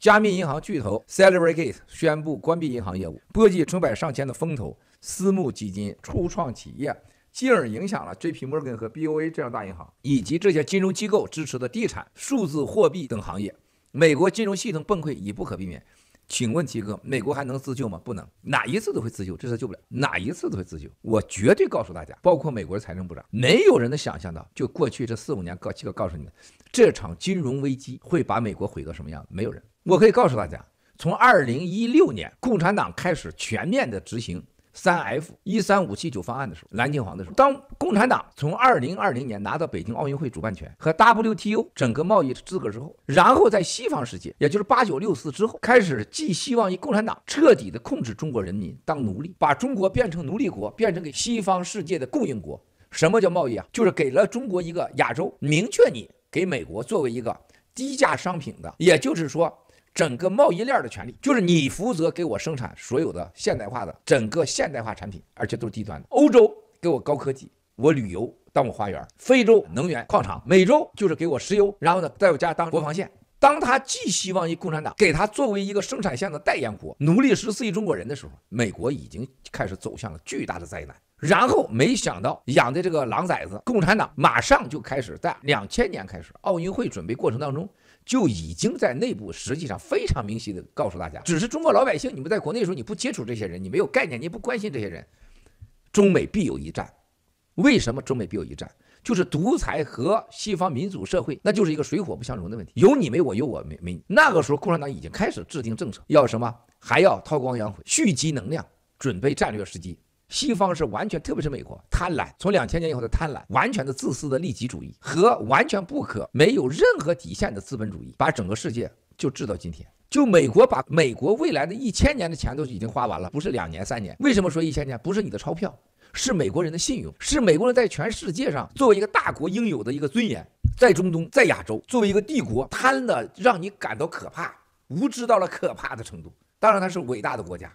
加密银行巨头 SalerGate 宣布关闭银行业务，波及成百上千的风投、私募基金、初创企业，进而影响了 JP Morgan 和 BOA 这样大银行以及这些金融机构支持的地产、数字货币等行业。美国金融系统崩溃已不可避免。请问齐哥，美国还能自救吗？不能，哪一次都会自救，这次救不了，哪一次都会自救。我绝对告诉大家，包括美国的财政部长，没有人能想象到，就过去这四五年，告齐哥告诉你们，这场金融危机会把美国毁到什么样子？没有人，我可以告诉大家，从二零一六年，共产党开始全面的执行。三 F 一三五七九方案的时候，蓝金黄的时候，当共产党从二零二零年拿到北京奥运会主办权和 WTO 整个贸易资格之后，然后在西方世界，也就是八九六四之后，开始寄希望于共产党彻底的控制中国人民当奴隶，把中国变成奴隶国，变成给西方世界的供应国。什么叫贸易啊？就是给了中国一个亚洲，明确你给美国作为一个低价商品的，也就是说。整个贸易链的权利，就是你负责给我生产所有的现代化的整个现代化产品，而且都是低端的。欧洲给我高科技，我旅游当我花园；非洲能源矿场，美洲就是给我石油，然后呢，在我家当国防线。当他寄希望于共产党给他作为一个生产线的代言国，奴隶十四亿中国人的时候，美国已经开始走向了巨大的灾难。然后没想到养的这个狼崽子，共产党马上就开始在两千年开始奥运会准备过程当中就已经在内部实际上非常明晰的告诉大家，只是中国老百姓，你们在国内的时候你不接触这些人，你没有概念，你不关心这些人。中美必有一战，为什么中美必有一战？就是独裁和西方民主社会，那就是一个水火不相容的问题。有你没我，有我没没你。那个时候，共产党已经开始制定政策，要什么？还要韬光养晦，蓄积能量，准备战略时机。西方是完全，特别是美国，贪婪，从两千年以后的贪婪，完全的自私的利己主义和完全不可没有任何底线的资本主义，把整个世界就治到今天。就美国把美国未来的一千年的钱都已经花完了，不是两年三年。为什么说一千年？不是你的钞票。是美国人的信用，是美国人在全世界上作为一个大国应有的一个尊严。在中东，在亚洲，作为一个帝国，贪的让你感到可怕，无知到了可怕的程度。当然，它是伟大的国家。